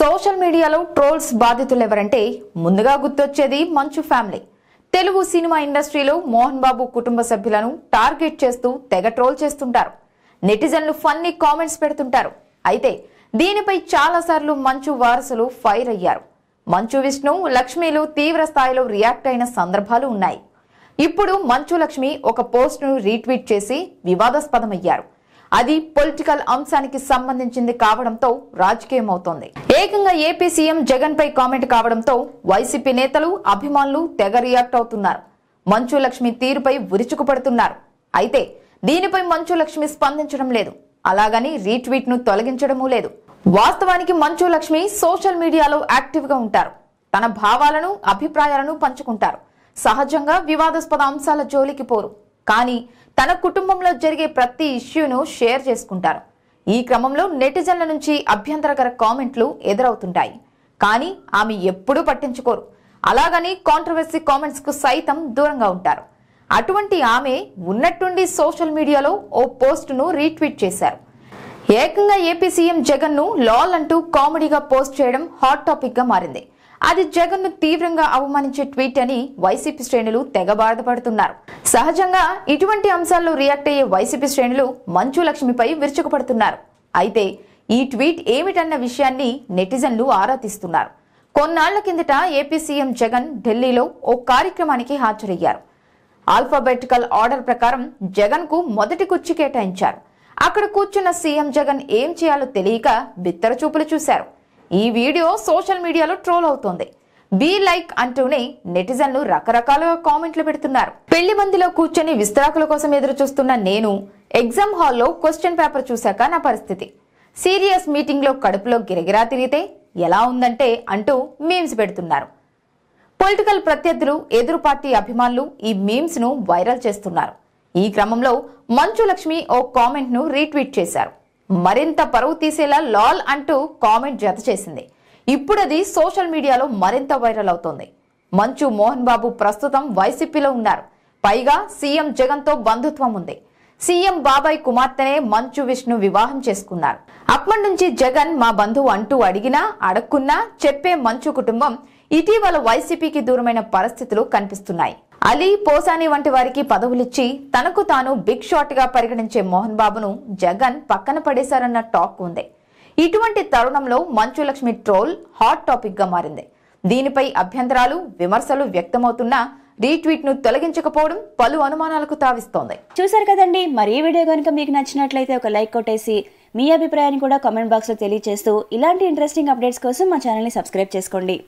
social మీడియాలో trolls బాధితులు ఎవరంటే ముందుగా గుర్తొచ్చేది మంచు ఫ్యామిలీ తెలుగు సినిమా ఇండస్ట్రీలో మోహన్ బాబు కుటుంబ సభ్యులను టార్గెట్ చేస్తూ తెగ ట్రోల్ చేస్తుంటారు నెటిజన్లు ఫన్నీ కామెంట్స్ పెడుతుంటారు అయితే దీనిపై చాలాసార్లు మంచు వారసులు ఫైర్ అయ్యారు మంచు విష్ణు లక్ష్మిలు తీవ్ర స్థాయిలో రియాక్ట్ అయిన సందర్భాలు ఉన్నాయి ఇప్పుడు మంచు లక్ష్మి ఒక పోస్ట్ను రీట్వీట్ చేసి వివాదాస్పదమయ్యారు అది పొలిటికల్ అంశానికి సంబంధించింది కావడంతో రాజకీయం అవుతోంది ఏకంగా ఏపీ సీఎం జగన్ పై కామెంట్ కావడంతో వైసీపీ నేతలు అభిమానులు తెగ రియాక్ట్ అవుతున్నారు మంచు లక్ష్మి తీరుపై విరుచుకుపడుతున్నారు అయితే దీనిపై మంచు లక్ష్మి స్పందించడం లేదు అలాగని రీట్వీట్ ను తొలగించడమూ లేదు వాస్తవానికి మంచు లక్ష్మి సోషల్ మీడియాలో యాక్టివ్ గా ఉంటారు తన భావాలను అభిప్రాయాలను పంచుకుంటారు సహజంగా వివాదాస్పద అంశాల జోలికి పోరు కానీ తన కుటుంబంలో జరిగే ప్రతి ఇష్యూను షేర్ చేసుకుంటారు ఈ క్రమంలో నెటిజన్ల నుంచి అభ్యంతరకర కామెంట్లు ఎదురవుతుంటాయి కానీ ఆమె ఎప్పుడూ పట్టించుకోరు అలాగని కాంట్రవర్సీ కామెంట్స్కు సైతం దూరంగా ఉంటారు అటువంటి ఆమె ఉన్నట్టుండి సోషల్ మీడియాలో ఓ పోస్టును రీట్వీట్ చేశారు ఏకంగా ఏపీ సీఎం జగన్ను లాల్ అంటూ కామెడీగా పోస్ట్ చేయడం హాట్ టాపిక్గా మారింది అది జగన్ ను తీవ్రంగా అవమానించే ట్వీట్ అని వైసీపీ శ్రేణులు తెగ బాధపడుతున్నారు సహజంగా ఇటువంటి అంశాల్లో రియాక్ట్ అయ్యే వైసీపీ శ్రేణులు మంచు లక్ష్మిపై విరుచుకుపడుతున్నారు అయితే ఈ ట్వీట్ ఏమిటన్న విషయాన్ని నెటిజన్లు ఆరా తీస్తున్నారు కొన్నాళ్ల కిందట ఏపీ సీఎం జగన్ ఢిల్లీలో ఓ కార్యక్రమానికి హాజరయ్యారు ఆల్ఫాబెటికల్ ఆర్డర్ ప్రకారం జగన్ కు మొదటి కుర్చీ కేటాయించారు అక్కడ కూర్చున్న సీఎం జగన్ ఏం చేయాలో తెలియక బిత్తర చూపులు చూశారు ఈ వీడియో సోషల్ మీడియాలో ట్రోల్ అవుతోంది బీ లైక్ అంటూనే నెటిజన్లు రకరకాలుగా కామెంట్లు పెడుతున్నారు పెళ్లి మందిలో కూర్చొని విస్తరాకుల కోసం ఎదురు చూస్తున్న నేను ఎగ్జామ్ హాల్లో క్వశ్చన్ పేపర్ చూశాక నా పరిస్థితి సీరియస్ మీటింగ్లో కడుపులో గిరగిరా తిరిగితే ఎలా ఉందంటే అంటూ మీమ్స్ పెడుతున్నారు పొలిటికల్ ప్రత్యర్థులు ఎదురు పార్టీ అభిమానులు ఈ మీమ్స్ను వైరల్ చేస్తున్నారు ఈ క్రమంలో మంచు లక్ష్మి ఓ కామెంట్ను రీట్వీట్ చేశారు మరింత పరువు తీసేలా లాల్ అంటూ కామెంట్ జత చేసింది ఇప్పుడు అది సోషల్ మీడియాలో మరింత వైరల్ అవుతోంది మంచు మోహన్ బాబు ప్రస్తుతం వైసీపీలో ఉన్నారు పైగా సీఎం జగన్తో బంధుత్వం ఉంది సీఎం బాబాయ్ కుమార్తెనే మంచు విష్ణు వివాహం చేసుకున్నారు అప్పటి నుంచి జగన్ మా బంధువు అంటూ అడిగినా అడక్కున్నా చెప్పే మంచు కుటుంబం ఇటీవల వైసీపీకి దూరమైన పరిస్థితులు కనిపిస్తున్నాయి అలీ పోసాని వంటి వారికి పదవులిచ్చి తనకు తాను బిగ్ షాట్ గా పరిగణించే మోహన్ బాబును జగన్ పక్కన పడేశారన్న టాక్ ఉంది ఇటువంటి తరుణంలో మంచు లక్ష్మి ట్రోల్ హాట్ టాపిక్ గా మారింది దీనిపై అభ్యంతరాలు విమర్శలు వ్యక్తమవుతున్నా రీట్వీట్ ను తొలగించకపోవడం పలు అనుమానాలకు తావిస్తోంది చూసారు కదండి మరి వీడియో కనుక మీకు నచ్చినట్లయితే ఒక లైక్ కొట్టేసి మీ అభిప్రాయాన్ని కూడా కామెంట్ బాక్స్ లో తెలియజేస్తూ ఇలాంటి ఇంట్రెస్టింగ్ అప్డేట్స్ కోసం మా ఛానల్ ని సబ్స్క్రైబ్ చేసుకోండి